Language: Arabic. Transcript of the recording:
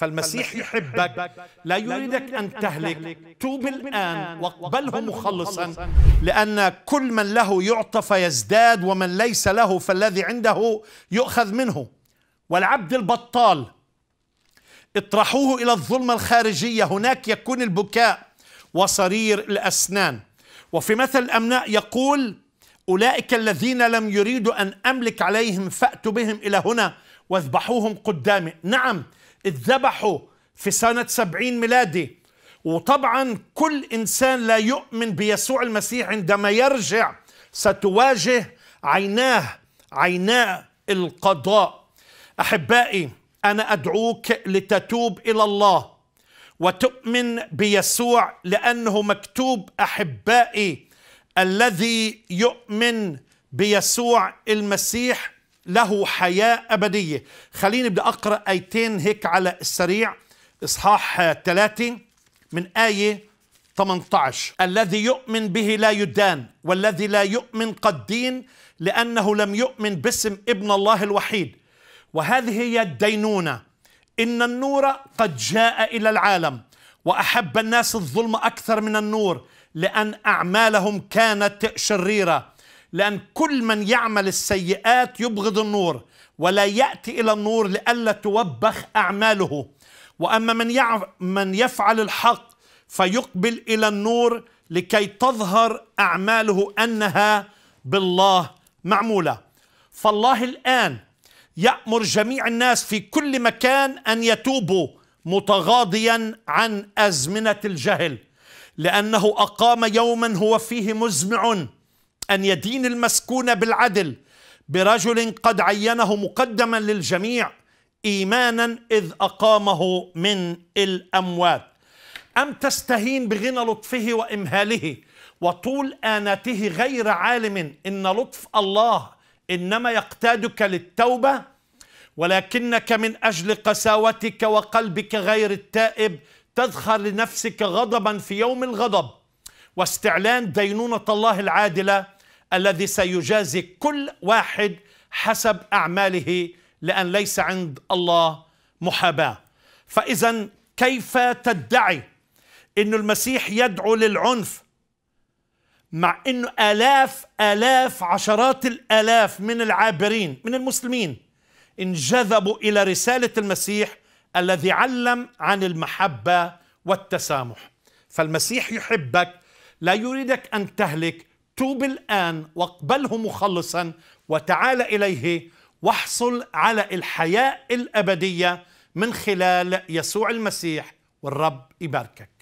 فالمسيح يحبك لا يريدك أن تهلك توب الآن واقبله مخلصا لأن كل من له يعطى فيزداد ومن ليس له فالذي عنده يؤخذ منه والعبد البطال اطرحوه إلى الظلمة الخارجية هناك يكون البكاء وصرير الأسنان وفي مثل الأمناء يقول أولئك الذين لم يريدوا أن أملك عليهم فأتوا بهم إلى هنا واذبحوهم قدامي نعم اتذبحوا في سنة سبعين ميلادي وطبعا كل إنسان لا يؤمن بيسوع المسيح عندما يرجع ستواجه عيناه عيناء القضاء أحبائي أنا أدعوك لتتوب إلى الله وتؤمن بيسوع لأنه مكتوب أحبائي الذي يؤمن بيسوع المسيح له حياة أبدية خليني بدي أقرأ آيتين هيك على السريع إصحاح ثلاثة من آية 18 الذي يؤمن به لا يدان والذي لا يؤمن قد دين لأنه لم يؤمن باسم ابن الله الوحيد وهذه هي الدينونة إن النور قد جاء إلى العالم وأحب الناس الظلم أكثر من النور لأن أعمالهم كانت شريرة لأن كل من يعمل السيئات يبغض النور ولا يأتي إلى النور لئلا توبخ أعماله وأما من, يعف من يفعل الحق فيقبل إلى النور لكي تظهر أعماله أنها بالله معمولة فالله الآن يأمر جميع الناس في كل مكان أن يتوبوا متغاضيا عن أزمنة الجهل لأنه أقام يوما هو فيه مزمع أن يدين المسكون بالعدل برجل قد عينه مقدما للجميع إيمانا إذ أقامه من الأموات أم تستهين بغنى لطفه وإمهاله وطول آنته غير عالم إن لطف الله إنما يقتادك للتوبة ولكنك من أجل قساوتك وقلبك غير التائب تذخر لنفسك غضبا في يوم الغضب واستعلان دينونة الله العادلة الذي سيجازي كل واحد حسب أعماله لأن ليس عند الله محاباة فإذا كيف تدعي أن المسيح يدعو للعنف مع أنه آلاف آلاف عشرات الآلاف من العابرين من المسلمين انجذبوا إلى رسالة المسيح الذي علم عن المحبة والتسامح فالمسيح يحبك لا يريدك أن تهلك توب الآن واقبله مخلصا وتعال إليه واحصل على الحياة الأبدية من خلال يسوع المسيح والرب يباركك